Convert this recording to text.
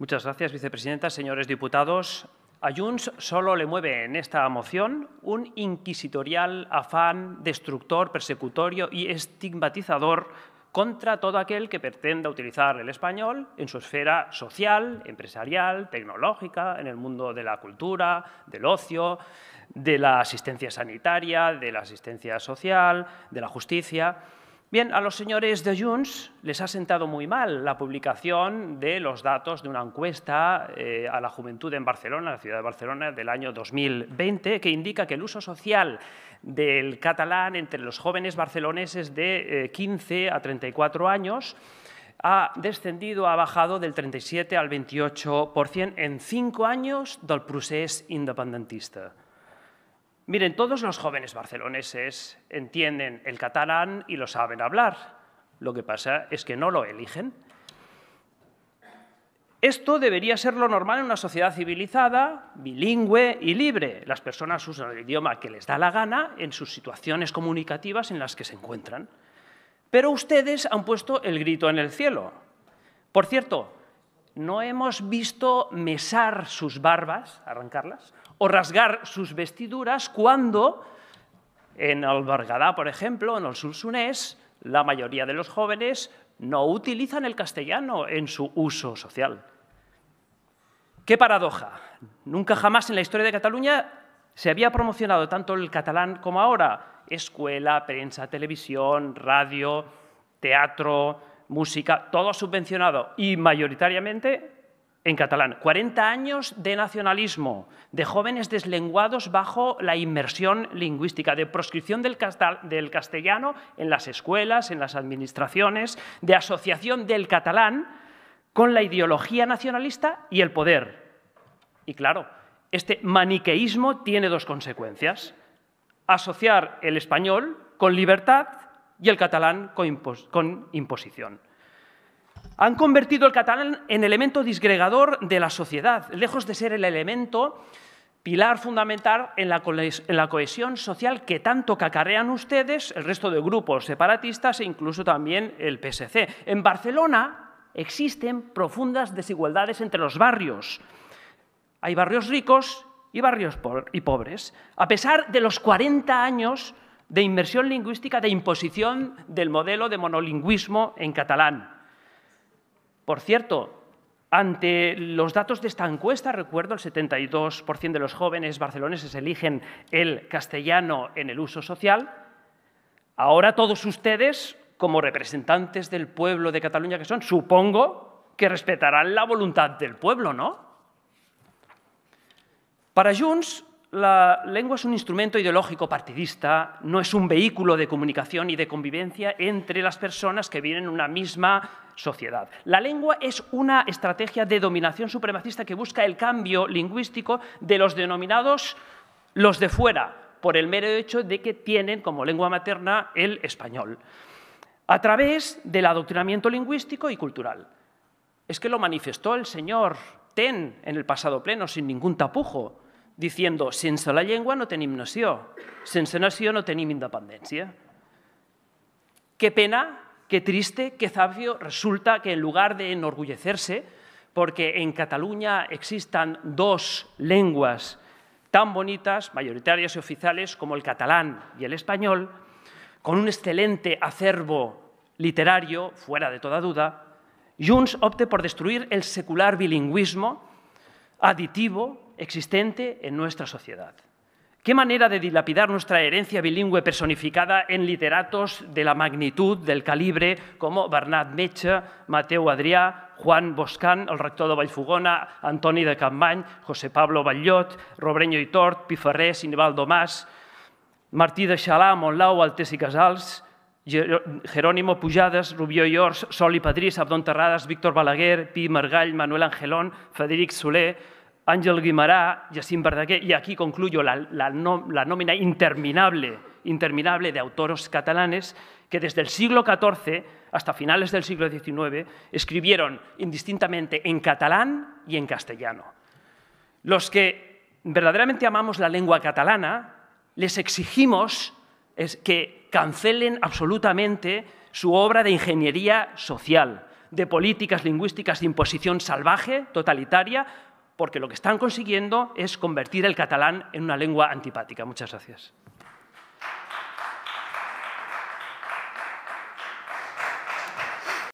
Muchas gracias, vicepresidenta. Señores diputados, a Junts solo le mueve en esta moción un inquisitorial afán destructor, persecutorio y estigmatizador contra todo aquel que pretenda utilizar el español en su esfera social, empresarial, tecnológica, en el mundo de la cultura, del ocio, de la asistencia sanitaria, de la asistencia social, de la justicia. Bien, a los señores de Junts les ha sentado muy mal la publicación de los datos de una encuesta eh, a la juventud en Barcelona, la ciudad de Barcelona, del año 2020, que indica que el uso social del catalán entre los jóvenes barceloneses de 15 eh, a 34 años ha descendido, ha bajado del 37 al 28% en cinco años del proceso independentista. Miren, todos los jóvenes barceloneses entienden el catalán y lo saben hablar. Lo que pasa es que no lo eligen. Esto debería ser lo normal en una sociedad civilizada, bilingüe y libre. Las personas usan el idioma que les da la gana en sus situaciones comunicativas en las que se encuentran. Pero ustedes han puesto el grito en el cielo. Por cierto, no hemos visto mesar sus barbas, arrancarlas, o rasgar sus vestiduras cuando en Albargadá, por ejemplo, en el Sulsunés, la mayoría de los jóvenes no utilizan el castellano en su uso social. ¡Qué paradoja! Nunca jamás en la historia de Cataluña se había promocionado tanto el catalán como ahora. Escuela, prensa, televisión, radio, teatro, música, todo subvencionado y mayoritariamente en catalán. 40 años de nacionalismo, de jóvenes deslenguados bajo la inmersión lingüística, de proscripción del, castellano en las escuelas, en las administraciones, de asociación del catalán con la ideología nacionalista y el poder. Y claro, este maniqueísmo tiene dos consecuencias. Asociar el español con libertad y el catalán con, imposición. Han convertido el catalán en elemento disgregador de la sociedad, lejos de ser el elemento pilar fundamental en la, cohesión social que tanto cacarean ustedes, el resto de grupos separatistas e incluso también el PSC. En Barcelona existen profundas desigualdades entre los barrios. Hay barrios ricos y barrios pobres. A pesar de los 40 años de inversión lingüística, de imposición del modelo de monolingüismo en catalán. Por cierto, ante los datos de esta encuesta, recuerdo, el 72% de los jóvenes barceloneses eligen el castellano en el uso social. Ahora todos ustedes, como representantes del pueblo de Cataluña que son, supongo que respetarán la voluntad del pueblo, ¿no? Para Junts, la lengua es un instrumento ideológico partidista, no es un vehículo de comunicación y de convivencia entre las personas que vienen de una misma sociedad. La lengua es una estrategia de dominación supremacista que busca el cambio lingüístico de los denominados los de fuera, por el mero hecho de que tienen como lengua materna el español, a través del adoctrinamiento lingüístico y cultural. Es que lo manifestó el señor Ten en el pasado pleno sin ningún tapujo diciendo sin sola lengua no tenim nació, sense nació no tenim independencia. Qué pena, qué triste, qué sabio resulta que en lugar de enorgullecerse porque en Cataluña existan dos lenguas tan bonitas, mayoritarias y oficiales, como el catalán y el español, con un excelente acervo literario, fuera de toda duda, Junts opte por destruir el secular bilingüismo aditivo existente en nuestra sociedad. ¿Qué manera de dilapidar nuestra herencia bilingüe personificada en literatos de la magnitud, del calibre, como Bernat Metge, Mateu Adrià, Juan Boscan, el rector de Vallfogona, Antoni de Campmany, José Pablo Ballot, Robreño i Tort, Pifarré, Sinibal Domàs, Martí de Xalà, Montlau, Altés i Casals, Jerónimo Pujades, Rubió i Ors, Sol i Padrís, Abdon Terrades, Víctor Balaguer, Pi Margall, Manuel Angelón, Federic Soler, Ángel Guimará, Yacine Verdaguer, y aquí concluyo la, nómina interminable, interminable de autores catalanes que desde el siglo XIV hasta finales del siglo XIX escribieron indistintamente en catalán y en castellano. Los que verdaderamente amamos la lengua catalana, les exigimos que cancelen absolutamente su obra de ingeniería social, de políticas lingüísticas de imposición salvaje, totalitaria, porque lo que están consiguiendo es convertir el catalán en una lengua antipática. Muchas gracias.